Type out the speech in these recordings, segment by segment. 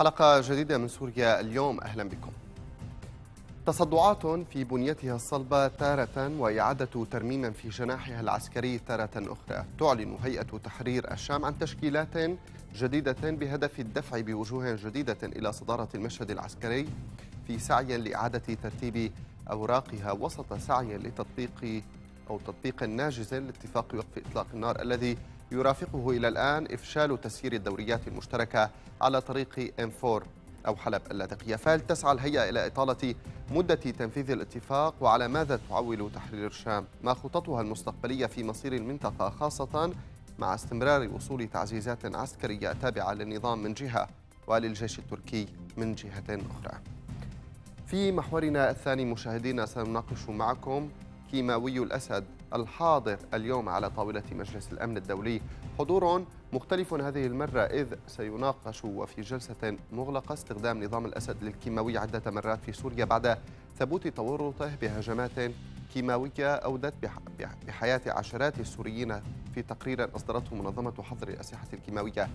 حلقة جديدة من سوريا اليوم أهلا بكم تصدعات في بنيتها الصلبة تارة وإعادة ترميم في جناحها العسكري تارة أخرى تعلن هيئة تحرير الشام عن تشكيلات جديدة بهدف الدفع بوجوه جديدة إلى صدارة المشهد العسكري في سعي لإعادة ترتيب أوراقها وسط سعي لتطبيق أو تطبيق ناجز لاتفاق وقف إطلاق النار الذي يرافقه إلى الآن إفشال تسيير الدوريات المشتركة على طريق M4 أو حلب اللاذقية فهل تسعى الهيئة إلى إطالة مدة تنفيذ الاتفاق وعلى ماذا تعول تحرير الشام ما خططها المستقبلية في مصير المنطقة خاصة مع استمرار وصول تعزيزات عسكرية تابعة للنظام من جهة وللجيش التركي من جهة أخرى في محورنا الثاني مشاهدينا سنناقش معكم كيماوي الأسد الحاضر اليوم على طاولة مجلس الأمن الدولي حضور مختلف هذه المرة إذ سيناقش وفي جلسة مغلقة استخدام نظام الأسد للكيماوي عدة مرات في سوريا بعد ثبوت تورطه بهجمات كيماوية أودت بحياة عشرات السوريين في تقرير أصدرته منظمة حظر الأسلحة الكيماوية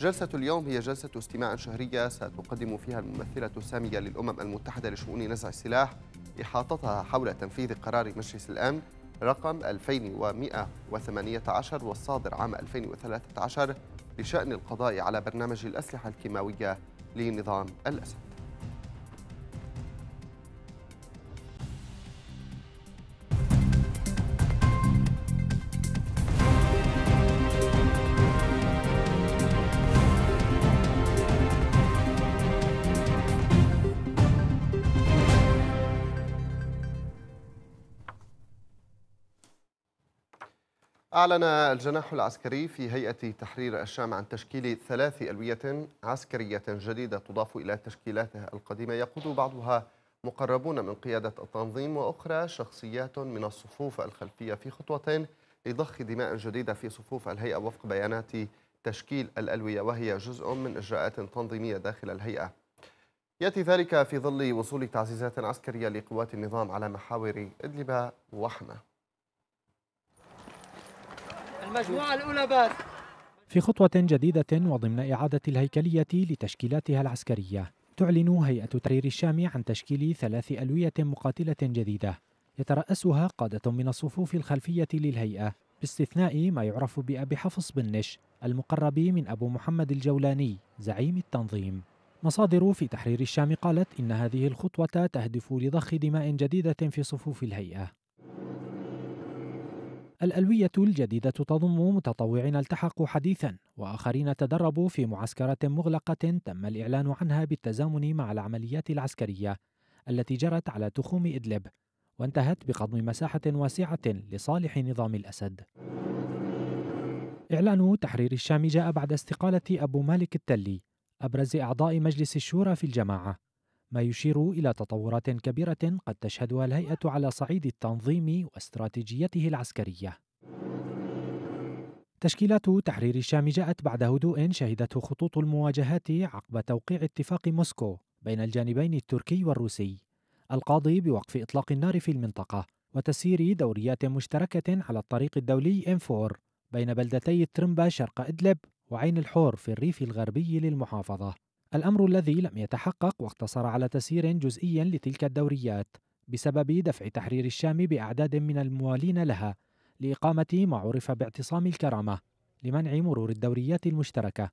جلسة اليوم هي جلسة استماع شهرية ستقدم فيها الممثلة السامية للأمم المتحدة لشؤون نزع السلاح إحاطتها حول تنفيذ قرار مجلس الأمن رقم 2118 والصادر عام 2013 لشأن القضاء على برنامج الأسلحة الكيماوية لنظام الأسد أعلن الجناح العسكري في هيئة تحرير الشام عن تشكيل ثلاث ألوية عسكرية جديدة تضاف إلى تشكيلاته القديمة يقود بعضها مقربون من قيادة التنظيم وأخرى شخصيات من الصفوف الخلفية في خطوة لضخ دماء جديدة في صفوف الهيئة وفق بيانات تشكيل الألوية وهي جزء من إجراءات تنظيمية داخل الهيئة يأتي ذلك في ظل وصول تعزيزات عسكرية لقوات النظام على محاور إدلب وحماه المجموعة الأولى بس في خطوة جديدة وضمن إعادة الهيكلية لتشكيلاتها العسكرية تعلن هيئة تحرير الشام عن تشكيل ثلاث ألوية مقاتلة جديدة يترأسها قادة من الصفوف الخلفية للهيئة باستثناء ما يعرف بأبي حفص بن نش المقرب من أبو محمد الجولاني زعيم التنظيم مصادر في تحرير الشام قالت إن هذه الخطوة تهدف لضخ دماء جديدة في صفوف الهيئة الألوية الجديدة تضم متطوعين التحقوا حديثا وآخرين تدربوا في معسكرات مغلقة تم الإعلان عنها بالتزامن مع العمليات العسكرية التي جرت على تخوم إدلب وانتهت بقضم مساحة واسعة لصالح نظام الأسد إعلان تحرير الشام جاء بعد استقالة أبو مالك التلي أبرز أعضاء مجلس الشورى في الجماعة ما يشير إلى تطورات كبيرة قد تشهدها الهيئة على صعيد التنظيم واستراتيجيته العسكرية. تشكيلات تحرير الشام جاءت بعد هدوء شهدته خطوط المواجهات عقب توقيع اتفاق موسكو بين الجانبين التركي والروسي القاضي بوقف إطلاق النار في المنطقة وتسيير دوريات مشتركة على الطريق الدولي 4 بين بلدتي ترمبا شرق إدلب وعين الحور في الريف الغربي للمحافظة الأمر الذي لم يتحقق واقتصر على تسيير جزئي لتلك الدوريات بسبب دفع تحرير الشام بأعداد من الموالين لها لإقامة ما عرف باعتصام الكرامة لمنع مرور الدوريات المشتركة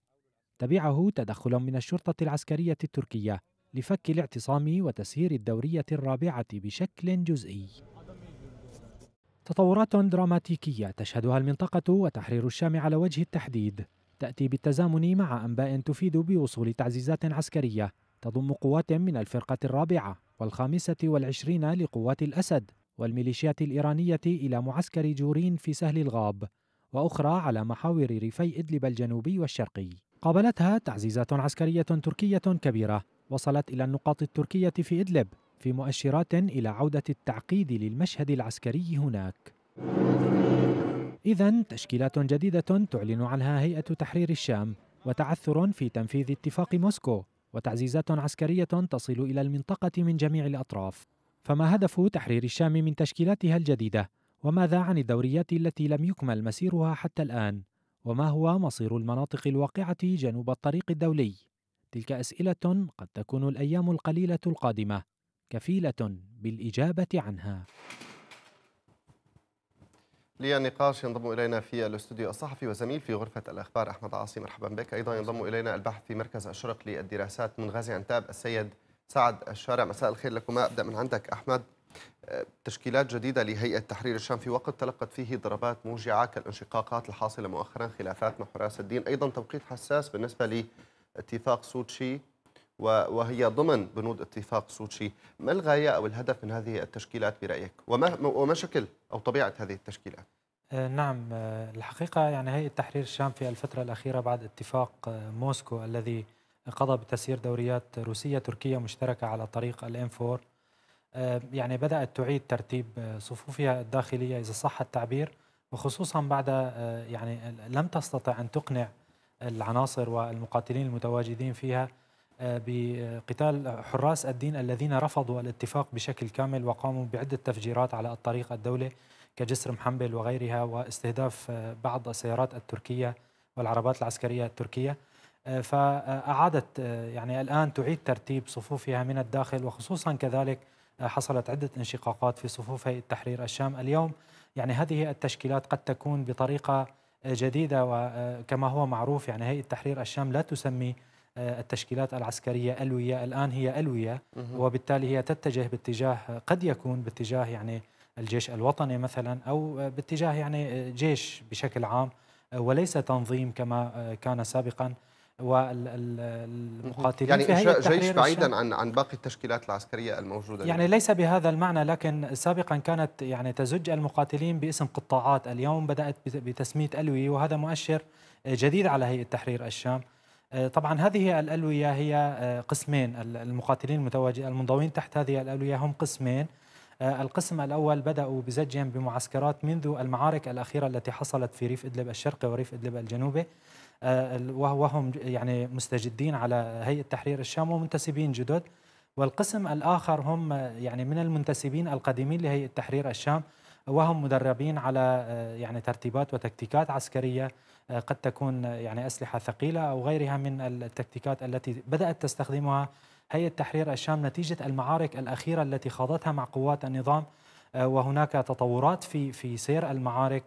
تبعه تدخل من الشرطة العسكرية التركية لفك الاعتصام وتسيير الدورية الرابعة بشكل جزئي تطورات دراماتيكية تشهدها المنطقة وتحرير الشام على وجه التحديد تأتي بالتزامن مع أنباء تفيد بوصول تعزيزات عسكرية تضم قوات من الفرقة الرابعة والخامسة والعشرين لقوات الأسد والميليشيات الإيرانية إلى معسكر جورين في سهل الغاب وأخرى على محاور ريفي إدلب الجنوبي والشرقي قابلتها تعزيزات عسكرية تركية كبيرة وصلت إلى النقاط التركية في إدلب في مؤشرات إلى عودة التعقيد للمشهد العسكري هناك إذا تشكيلات جديدة تعلن عنها هيئة تحرير الشام وتعثر في تنفيذ اتفاق موسكو وتعزيزات عسكرية تصل إلى المنطقة من جميع الأطراف فما هدف تحرير الشام من تشكيلاتها الجديدة؟ وماذا عن الدوريات التي لم يكمل مسيرها حتى الآن؟ وما هو مصير المناطق الواقعة جنوب الطريق الدولي؟ تلك أسئلة قد تكون الأيام القليلة القادمة كفيلة بالإجابة عنها. للنقاش ينضم الينا في الاستوديو الصحفي وزميل في غرفه الاخبار احمد عاصي مرحبا بك ايضا ينضم الينا الباحث في مركز الشرق للدراسات من غازي عنتاب السيد سعد الشارع مساء الخير لكما ابدا من عندك احمد آه، تشكيلات جديدة لهيئة تحرير الشام في وقت تلقت فيه ضربات موجعة كالانشقاقات الحاصلة مؤخرا خلافات مع حراس الدين أيضا توقيت حساس بالنسبة لاتفاق سوتشي وهي ضمن بنود اتفاق سوتشي ما الغاية أو الهدف من هذه التشكيلات برأيك وما, وما شكل أو طبيعة هذه التشكيلات آه، نعم آه، الحقيقة يعني هيئة تحرير الشام في الفترة الأخيرة بعد اتفاق آه، موسكو الذي قضى بتسيير دوريات روسية تركية مشتركة على طريق الام 4 يعني بدأت تعيد ترتيب صفوفها الداخلية إذا صح التعبير وخصوصا بعد يعني لم تستطع أن تقنع العناصر والمقاتلين المتواجدين فيها بقتال حراس الدين الذين رفضوا الاتفاق بشكل كامل وقاموا بعدة تفجيرات على الطريق الدولي كجسر محمبل وغيرها واستهداف بعض السيارات التركية والعربات العسكرية التركية فأعادت يعني الآن تعيد ترتيب صفوفها من الداخل وخصوصا كذلك حصلت عدة انشقاقات في صفوف هيئة تحرير الشام اليوم يعني هذه التشكيلات قد تكون بطريقة جديدة وكما هو معروف يعني هيئة تحرير الشام لا تسمي آه، التشكيلات العسكرية ألوية الآن هي ألوية وبالتالي هي تتجه باتجاه قد يكون باتجاه يعني الجيش الوطني مثلا أو باتجاه يعني جيش بشكل عام آه، وليس تنظيم كما آه، كان سابقا والمقاتلين يعني في جيش بعيدا عن عن باقي التشكيلات العسكريه الموجوده يعني اليوم. ليس بهذا المعنى لكن سابقا كانت يعني تزج المقاتلين باسم قطاعات اليوم بدات بتسميه الوي وهذا مؤشر جديد على هيئه تحرير الشام آه، طبعا هذه الألوية هي آه، قسمين المقاتلين المتواجدين المنضوين تحت هذه الألوية هم قسمين آه، القسم الأول بدأوا بزجهم بمعسكرات منذ المعارك الأخيرة التي حصلت في ريف إدلب الشرقي وريف إدلب الجنوبي وهم يعني مستجدين على هيئة تحرير الشام ومنتسبين جدد والقسم الآخر هم يعني من المنتسبين القديمين لهيئة تحرير الشام وهم مدربين على يعني ترتيبات وتكتيكات عسكرية آه، قد تكون آه، يعني أسلحة ثقيلة أو غيرها من التكتيكات التي بدأت تستخدمها هيئة تحرير الشام نتيجة المعارك الأخيرة التي خاضتها مع قوات النظام آه، وهناك تطورات في في سير المعارك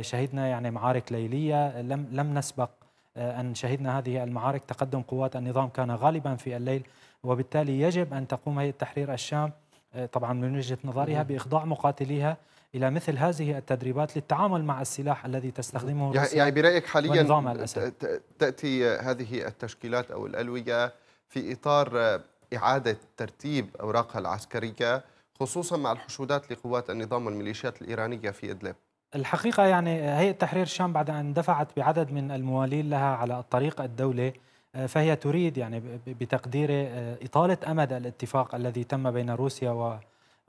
شهدنا يعني معارك ليلية لم لم نسبق أن شهدنا هذه المعارك تقدم قوات النظام كان غالبا في الليل وبالتالي يجب أن تقوم هيئة تحرير الشام طبعا من وجهة نظرها نعم. بإخضاع مقاتليها إلى مثل هذه التدريبات للتعامل مع السلاح الذي تستخدمه يعني برأيك حاليا تأتي هذه التشكيلات أو الألوية في إطار إعادة ترتيب أوراقها العسكرية خصوصا مع الحشودات لقوات النظام والميليشيات الإيرانية في إدلب الحقيقة يعني هيئة تحرير الشام بعد أن دفعت بعدد من الموالين لها على الطريق الدولي آه، فهي تريد يعني بتقدير آه، إطالة أمد الاتفاق الذي تم بين روسيا و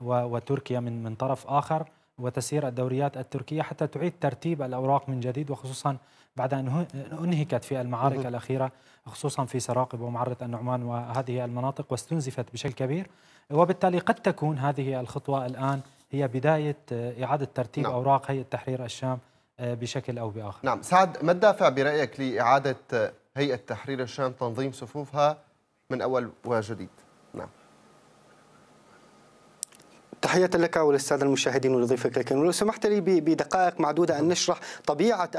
وتركيا من من طرف آخر وتسيير الدوريات التركية حتى تعيد ترتيب الأوراق من جديد وخصوصا بعد أن أنهكت في المعارك الأخيرة خصوصا في سراقب ومعرة النعمان وهذه المناطق واستنزفت بشكل كبير وبالتالي قد تكون هذه الخطوة الآن هي بداية آه، إعادة ترتيب نعم. أوراق هيئة تحرير الشام آه، بشكل أو بآخر نعم سعد ما الدافع برأيك لإعادة هيئة تحرير الشام تنظيم صفوفها من أول وجديد؟ تحية لك وللسادة المشاهدين ولضيفك لكن ولو سمحت لي بدقائق معدودة أن نعم. نشرح طبيعة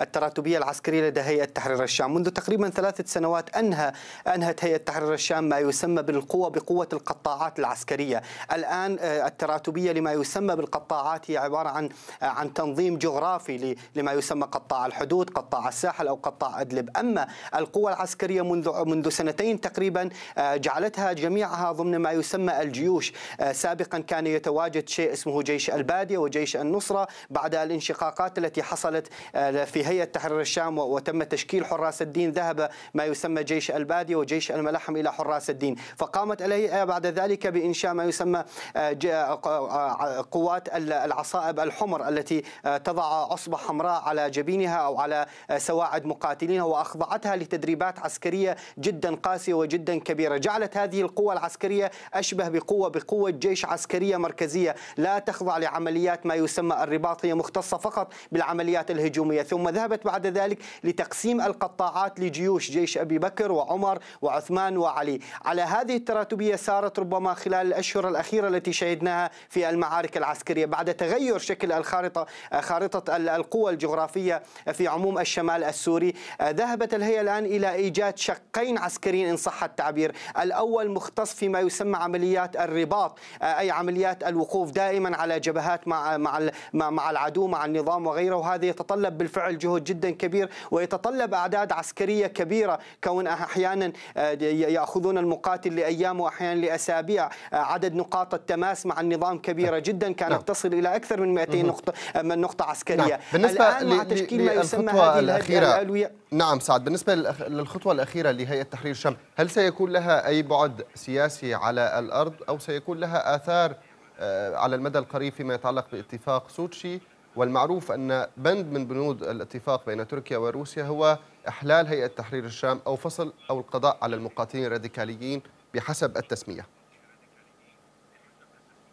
التراتبية العسكرية لدى هيئة تحرير الشام منذ تقريبا ثلاثة سنوات أنهى أنهت هيئة تحرير الشام ما يسمى بالقوة بقوة القطاعات العسكرية الآن آه، التراتبية لما يسمى بالقطاعات هي عبارة عن آه، عن تنظيم جغرافي لما يسمى قطاع الحدود قطاع الساحل أو قطاع أدلب أما القوة العسكرية منذ منذ سنتين تقريبا آه، جعلتها جميعها ضمن ما يسمى الجيوش سابقا كان يتواجد شيء اسمه جيش الباديه وجيش النصره بعد الانشقاقات التي حصلت آه، في هيئه تحرير الشام وتم تشكيل حراس الدين ذهب ما يسمى جيش الباديه وجيش الملحم الى حراس الدين فقامت الهيئه آه، بعد ذلك بانشاء ما يسمى آه، قوات العصائب الحمر التي تضع عصبه حمراء على جبينها او على سواعد مقاتلينها واخضعتها لتدريبات عسكريه جدا قاسيه وجدا كبيره جعلت هذه القوه العسكريه اشبه بقوه بقوه جيش عسكري عسكرية مركزية لا تخضع لعمليات ما يسمى الرباط هي مختصة فقط بالعمليات الهجومية ثم ذهبت بعد ذلك لتقسيم القطاعات لجيوش جيش أبي بكر وعمر وعثمان وعلي على هذه التراتبية سارت ربما خلال الأشهر الأخيرة التي شهدناها في المعارك العسكرية بعد تغير شكل الخارطة خارطة القوى الجغرافية في عموم الشمال السوري ذهبت الهيئة الآن إلى إيجاد شقين عسكريين إن صح التعبير الأول مختص فيما يسمى عمليات الرباط أي عمليات عمليات الوقوف دائما على جبهات مع مع مع العدو مع النظام وغيره وهذا يتطلب بالفعل جهد جدا كبير ويتطلب اعداد عسكريه كبيره كون احيانا آه، ياخذون المقاتل لايام واحيانا لاسابيع آه، عدد نقاط التماس مع النظام كبيره نعم. جدا كانت نعم. تصل الى اكثر من 200 نقطه آه، من نقطه عسكريه نعم. بالنسبه الان مع تشكيل ما يسمى هذه الأخيرة. الالويه نعم سعد بالنسبه للخطوه الاخيره لهيئه تحرير الشام هل سيكون لها اي بعد سياسي على الارض او سيكون لها اثار آه، على المدى القريب فيما يتعلق باتفاق سوتشي والمعروف أن بند من بنود الاتفاق بين تركيا وروسيا هو إحلال هيئة تحرير الشام أو فصل أو القضاء على المقاتلين الراديكاليين بحسب التسمية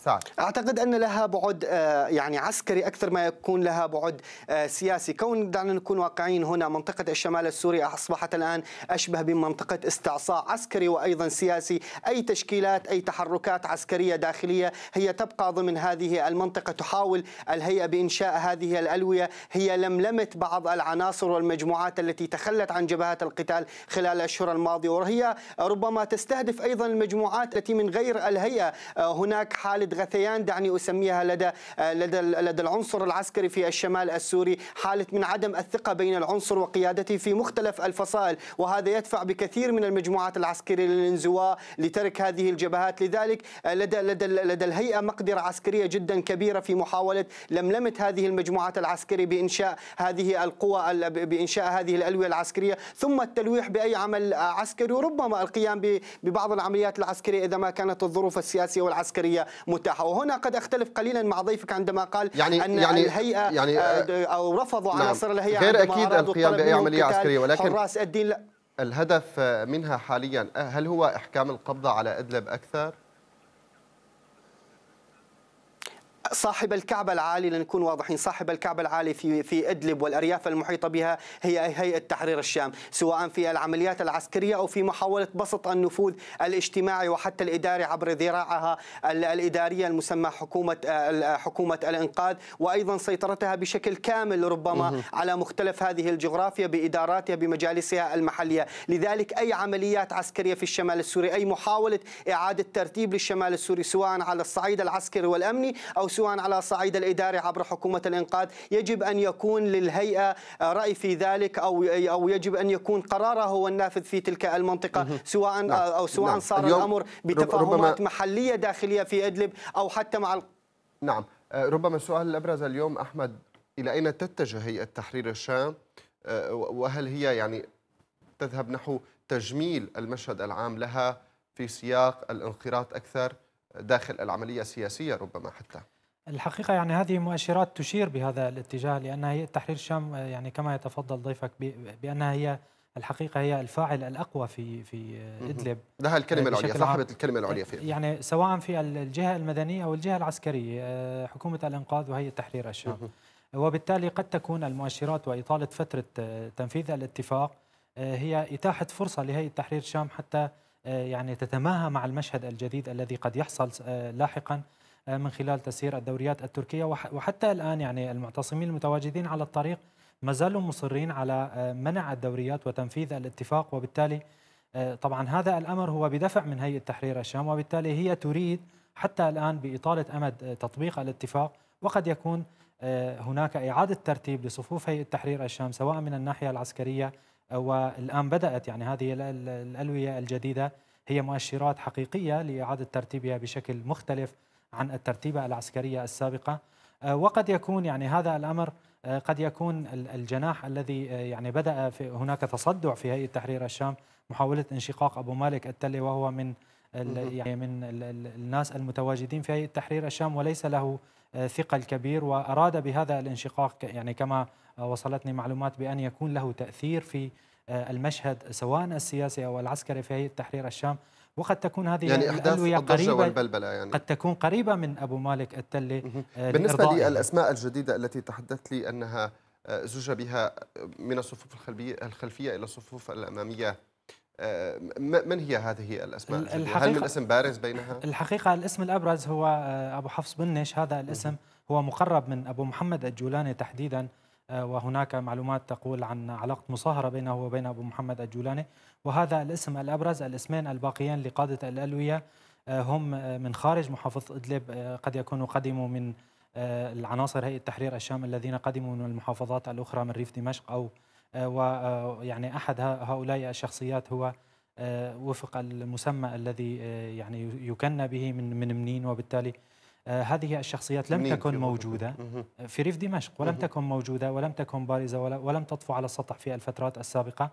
سعر. اعتقد ان لها بعد آه، يعني عسكري اكثر ما يكون لها بعد آه، سياسي، كون دعنا نكون واقعين هنا منطقه الشمال السوري اصبحت الان اشبه بمنطقه استعصاء عسكري وايضا سياسي، اي تشكيلات اي تحركات عسكريه داخليه هي تبقى ضمن هذه المنطقه تحاول الهيئه بانشاء هذه الالويه، هي لملمت بعض العناصر والمجموعات التي تخلت عن جبهات القتال خلال الاشهر الماضيه، وهي ربما تستهدف ايضا المجموعات التي من غير الهيئه، آه، هناك حاله غثيان دعني اسميها لدى آه، لدى لدى العنصر العسكري في الشمال السوري حاله من عدم الثقه بين العنصر وقيادته في مختلف الفصائل وهذا يدفع بكثير من المجموعات العسكريه للانزواء لترك هذه الجبهات لذلك آه، لدى لدى لدى الهيئه مقدره عسكريه جدا كبيره في محاوله لملمه هذه المجموعات العسكريه بانشاء هذه القوى بانشاء هذه الالويه العسكريه ثم التلويح باي عمل عسكري وربما القيام ببعض العمليات العسكريه اذا ما كانت الظروف السياسيه والعسكريه متاحه وهنا قد اختلف قليلا مع ضيفك عندما قال يعني ان يعني الهيئه يعني آه، آه، او رفضوا نعم عناصر الهيئه غير اكيد القيام باي عمليه عسكريه ولكن حراس الدين لا الهدف منها حاليا آه، هل هو احكام القبضه على ادلب اكثر صاحب الكعبة العالي لنكون واضحين صاحب الكعبة العالي في في ادلب والارياف المحيطة بها هي هيئة تحرير الشام سواء في العمليات العسكرية او في محاولة بسط النفوذ الاجتماعي وحتى الاداري عبر ذراعها الادارية المسمى حكومة حكومة الانقاذ وايضا سيطرتها بشكل كامل ربما على مختلف هذه الجغرافيا باداراتها بمجالسها المحلية لذلك اي عمليات عسكرية في الشمال السوري اي محاولة اعادة ترتيب للشمال السوري سواء على الصعيد العسكري والامني او سواء سواء على الصعيد الإداري عبر حكومة الإنقاذ يجب أن يكون للهيئة رأي في ذلك أو أو يجب أن يكون قراره هو النافذ في تلك المنطقة سواء نعم. أو سواء نعم. صار الأمر بتفاهمات محلية داخلية في إدلب أو حتى مع نعم آه، ربما السؤال الأبرز اليوم أحمد إلى أين تتجه هيئة تحرير الشام آه، وهل هي يعني تذهب نحو تجميل المشهد العام لها في سياق الانخراط أكثر داخل العملية السياسية ربما حتى الحقيقة يعني هذه مؤشرات تشير بهذا الاتجاه لأن هي تحرير الشام يعني كما يتفضل ضيفك بأنها هي الحقيقة هي الفاعل الأقوى في في إدلب لها الكلمة العليا صاحبة الكلمة العليا في يعني سواء في الجهة المدنية أو الجهة العسكرية آه، حكومة الإنقاذ وهي تحرير الشام وبالتالي قد تكون المؤشرات وإطالة فترة آه، تنفيذ الاتفاق آه، هي إتاحة فرصة لهيئة تحرير الشام حتى يعني تتماهى مع المشهد الجديد الذي قد يحصل لاحقا آه، من خلال تسيير الدوريات التركية وحتى الآن يعني المعتصمين المتواجدين على الطريق ما زالوا مصرين على آه، منع الدوريات وتنفيذ الاتفاق وبالتالي آه، طبعا هذا الأمر هو بدفع من هيئة تحرير الشام وبالتالي هي تريد حتى الآن بإطالة أمد تطبيق الاتفاق وقد يكون هناك إعادة ترتيب لصفوف هيئة تحرير الشام سواء من الناحية العسكرية والآن بدأت يعني هذه الألوية الجديدة هي مؤشرات حقيقية لإعادة ترتيبها بشكل مختلف عن الترتيبة العسكرية السابقة آه، وقد يكون يعني هذا الأمر آه، قد يكون الجناح الذي آه، يعني بدأ في هناك تصدع في هيئة تحرير الشام محاولة انشقاق أبو مالك التلي وهو من يعني من الناس المتواجدين في هيئة تحرير الشام وليس له ثقل كبير وأراد بهذا الانشقاق يعني كما وصلتني معلومات بأن يكون له تأثير في آه، المشهد سواء السياسي أو العسكري في هيئة تحرير الشام وقد تكون هذه يعني احداث قريبة والبلبلة يعني. قد تكون قريبة من أبو مالك التلي آه، بالنسبة للأسماء الجديدة التي تحدثت لي أنها آه، زج بها من الصفوف الخلفية, الخلفية إلى الصفوف الأمامية من هي هذه الأسماء الحقيقة هل من اسم بارز بينها؟ الحقيقة الاسم الأبرز هو أبو حفص بنش هذا الاسم هو مقرب من أبو محمد الجولاني تحديدا وهناك معلومات تقول عن علاقة مصاهرة بينه وبين أبو محمد الجولاني وهذا الاسم الأبرز الاسمين الباقيين لقادة الألوية آه، هم آه، من خارج محافظة إدلب آه، قد يكونوا قدموا من العناصر هيئة تحرير الشام الذين قدموا من المحافظات الأخرى من ريف دمشق أو ويعني أحد هؤلاء الشخصيات هو وفق المسمى الذي يعني يكنى به من من منين وبالتالي آه، هذه الشخصيات لم تكن موجودة آه، في ريف دمشق ولم تكن موجودة ولم تكن بارزة ولم تطفو على السطح في الفترات السابقة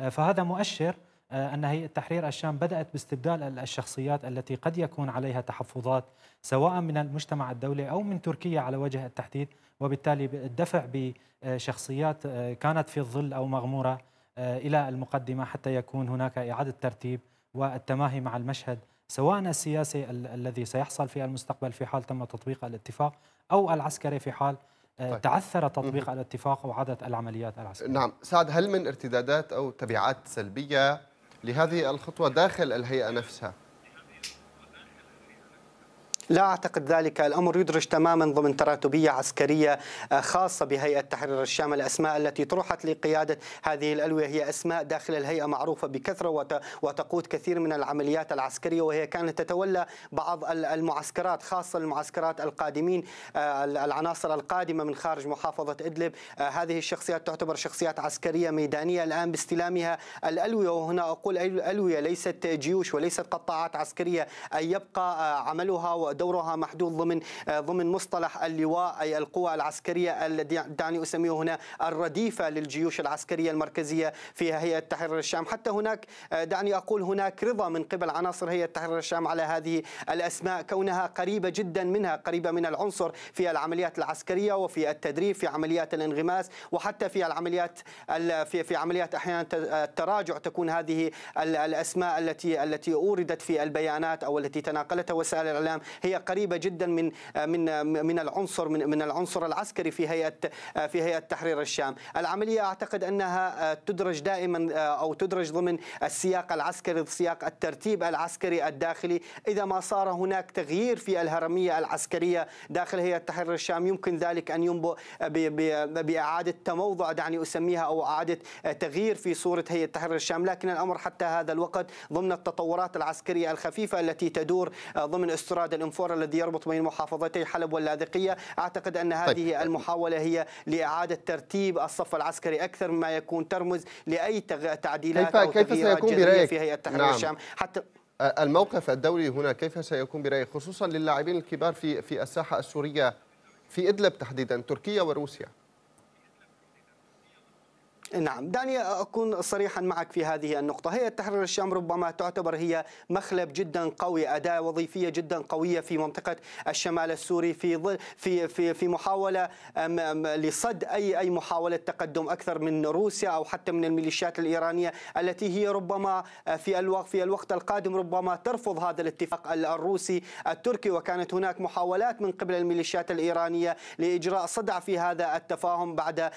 آه، فهذا مؤشر أن هيئة تحرير الشام بدأت باستبدال الشخصيات التي قد يكون عليها تحفظات سواء من المجتمع الدولي أو من تركيا على وجه التحديد وبالتالي الدفع بشخصيات كانت في الظل أو مغمورة إلى المقدمة حتى يكون هناك إعادة ترتيب والتماهي مع المشهد سواء السياسي ال الذي سيحصل في المستقبل في حال تم تطبيق الاتفاق أو العسكري في حال آه، طيب. تعثر تطبيق الاتفاق وعادت العمليات العسكرية نعم سعد هل من ارتدادات أو تبعات سلبية لهذه الخطوة داخل الهيئة نفسها؟ لا أعتقد ذلك الأمر يدرج تماما ضمن تراتبية عسكرية آه، خاصة بهيئة تحرير الشام الأسماء التي طرحت لقيادة هذه الألوية هي أسماء داخل الهيئة معروفة بكثرة وتقود كثير من العمليات العسكرية وهي كانت تتولى بعض المعسكرات خاصة المعسكرات القادمين آه، العناصر القادمة من خارج محافظة إدلب آه، هذه الشخصيات تعتبر شخصيات عسكرية ميدانية الآن باستلامها الألوية وهنا أقول ألوية ليست جيوش وليست قطاعات عسكرية أن يبقى عملها ودورها محدود ضمن آه، ضمن مصطلح اللواء أي القوى العسكرية الذي دعني أسميه هنا الرديفة للجيوش العسكرية المركزية في هيئة تحرير الشام حتى هناك آه، دعني أقول هناك رضا من قبل عناصر هيئة تحرير الشام على هذه الأسماء كونها قريبة جدا منها قريبة من العنصر في العمليات العسكرية وفي التدريب في عمليات الانغماس وحتى في العمليات في في عمليات احيانا آه، التراجع تكون هذه الاسماء التي التي اوردت في البيانات او التي تناقلتها وسائل الاعلام هي هي قريبه جدا من من من العنصر من من العنصر العسكري في هيئه في هيئه تحرير الشام، العمليه اعتقد انها تدرج دائما او تدرج ضمن السياق العسكري، سياق الترتيب العسكري الداخلي، اذا ما صار هناك تغيير في الهرميه العسكريه داخل هيئه تحرير الشام يمكن ذلك ان ينبؤ باعاده تموضع دعني اسميها او اعاده تغيير في صوره هيئه تحرير الشام، لكن الامر حتى هذا الوقت ضمن التطورات العسكريه الخفيفه التي تدور ضمن استراد الانفاق الفور الذي يربط بين محافظتي حلب واللاذقية أعتقد أن طيب. هذه طيب. المحاولة هي لإعادة ترتيب الصف العسكري أكثر مما يكون ترمز لأي تعديلات كيف أو كيف سيكون برأيك في هيئة تحرير نعم. الشام حتى الموقف الدولي هنا كيف سيكون برأيك خصوصا للاعبين الكبار في في الساحة السورية في إدلب تحديدا تركيا وروسيا نعم دعني أكون صريحا معك في هذه النقطة هي تحرير الشام ربما تعتبر هي مخلب جدا قوي أداة وظيفية جدا قوية في منطقة الشمال السوري في ظل في في في محاولة لصد أي أي محاولة تقدم أكثر من روسيا أو حتى من الميليشيات الإيرانية التي هي ربما آه، في الوقت في الوقت القادم ربما ترفض هذا الاتفاق الروسي التركي وكانت هناك محاولات من قبل الميليشيات الإيرانية لإجراء صدع في هذا التفاهم بعد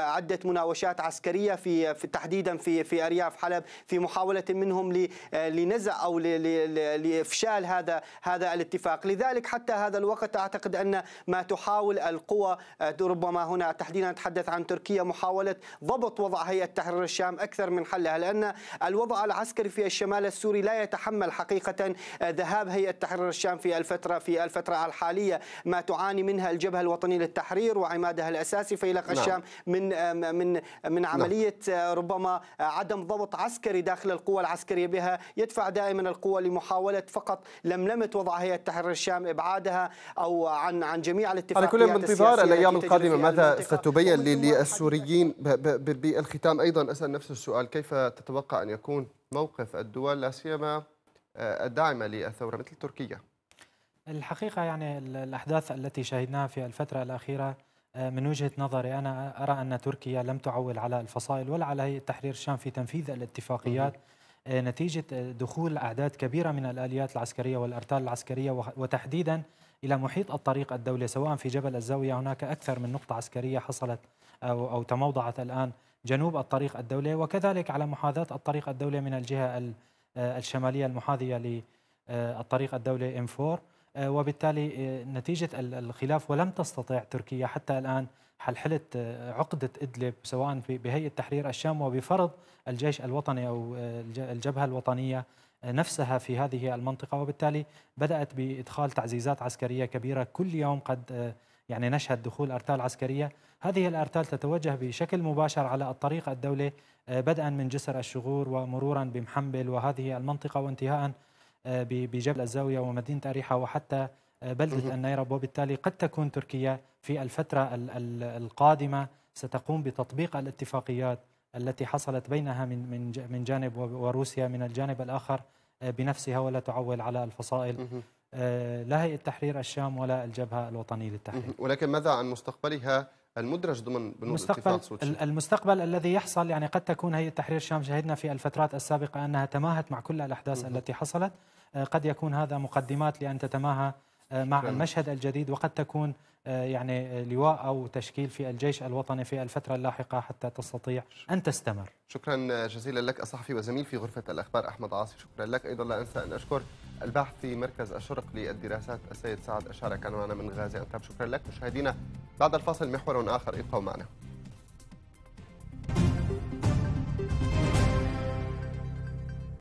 عدة مناوشات العسكريه في, في تحديدا في في ارياف حلب في محاوله منهم لنزع او لافشال هذا هذا الاتفاق، لذلك حتى هذا الوقت اعتقد ان ما تحاول القوى ربما هنا تحديدا نتحدث عن تركيا محاوله ضبط وضع هيئه تحرير الشام اكثر من حلها لان الوضع العسكري في الشمال السوري لا يتحمل حقيقه آه، ذهاب هيئه تحرير الشام في الفتره في الفتره الحاليه ما تعاني منها الجبهه الوطنيه للتحرير وعمادها الاساسي فيلق نعم. الشام من آه، من من من نعم. عملية نعم. ربما آه، عدم ضبط عسكري داخل القوى العسكرية بها يدفع دائما القوى لمحاولة فقط لملمة وضع هيئة تحرير الشام إبعادها أو عن عن جميع الاتفاقيات على كل بانتظار الأيام القادمة ماذا ستبين للسوريين بالختام أيضا أسأل نفس السؤال كيف تتوقع أن يكون موقف الدول لا سيما آه، الداعمة للثورة مثل تركيا الحقيقة يعني الأحداث التي شهدناها في الفترة الأخيرة آه، من وجهة نظري أنا أرى أن تركيا لم تعول على الفصائل ولا على هيئة تحرير الشام في تنفيذ الاتفاقيات آه، نتيجة آه، دخول أعداد كبيرة من الآليات العسكرية والأرتال العسكرية وتحديدا إلى محيط الطريق الدولي سواء في جبل الزاوية هناك أكثر من نقطة عسكرية حصلت أو, أو تموضعت الآن جنوب الطريق الدولي وكذلك على محاذاة الطريق الدولي من الجهة الشمالية المحاذية للطريق الدولي إم 4 آه، وبالتالي آه، نتيجة الخلاف ولم تستطع تركيا حتى الآن حلحلة آه، عقدة إدلب سواء بهيئة تحرير الشام وبفرض الجيش الوطني أو الجبهة الوطنية نفسها في هذه المنطقة وبالتالي بدأت بإدخال تعزيزات عسكرية كبيرة كل يوم قد يعني نشهد دخول أرتال عسكرية هذه الأرتال تتوجه بشكل مباشر على الطريق الدولي بدءا من جسر الشغور ومرورا بمحنبل وهذه المنطقة وانتهاء آه، بجبل الزاوية ومدينة أريحة وحتى آه، بلدة النيرب وبالتالي قد تكون تركيا في الفترة القادمة ستقوم بتطبيق الاتفاقيات التي حصلت بينها من من من جانب وروسيا من الجانب الآخر آه، بنفسها ولا تعول على الفصائل لا هيئة تحرير الشام ولا الجبهة الوطنية للتحرير ولكن ماذا عن مستقبلها المدرج ضمن بنود المستقبل المستقبل الذي يحصل يعني قد تكون هيئه تحرير الشام شهدنا في الفترات السابقه انها تماهت مع كل الاحداث التي حصلت آه، قد يكون هذا مقدمات لان تتماهى آه، مع المشهد الجديد وقد تكون آه، يعني آه، لواء أو تشكيل في الجيش الوطني في الفترة اللاحقة حتى تستطيع أن تستمر شكرا جزيلا لك الصحفي وزميل في غرفة الأخبار أحمد عاصي شكرا لك أيضا لا أنسى أن أشكر الباحث في مركز الشرق للدراسات السيد سعد اشارك كان معنا من غازي أنتاب شكرا لك مشاهدينا بعد الفاصل محور آخر ابقوا معنا